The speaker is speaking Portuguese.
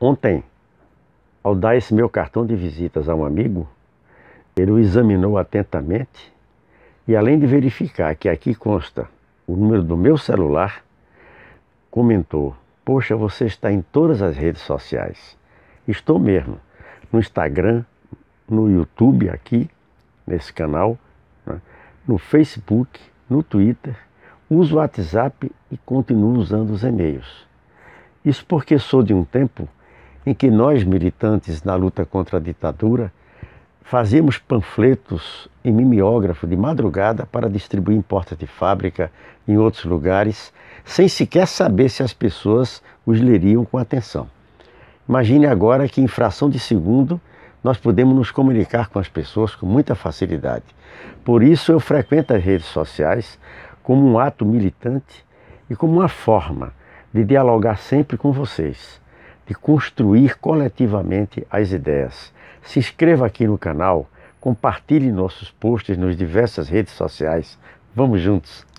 Ontem, ao dar esse meu cartão de visitas a um amigo, ele o examinou atentamente e, além de verificar que aqui consta o número do meu celular, comentou: Poxa, você está em todas as redes sociais. Estou mesmo. No Instagram, no YouTube, aqui, nesse canal, né? no Facebook, no Twitter, uso o WhatsApp e continuo usando os e-mails. Isso porque sou de um tempo em que nós, militantes na luta contra a ditadura, fazíamos panfletos em mimeógrafo de madrugada para distribuir em porta de fábrica, em outros lugares, sem sequer saber se as pessoas os leriam com atenção. Imagine agora que, em fração de segundo, nós podemos nos comunicar com as pessoas com muita facilidade. Por isso, eu frequento as redes sociais como um ato militante e como uma forma de dialogar sempre com vocês de construir coletivamente as ideias. Se inscreva aqui no canal, compartilhe nossos posts nas diversas redes sociais. Vamos juntos!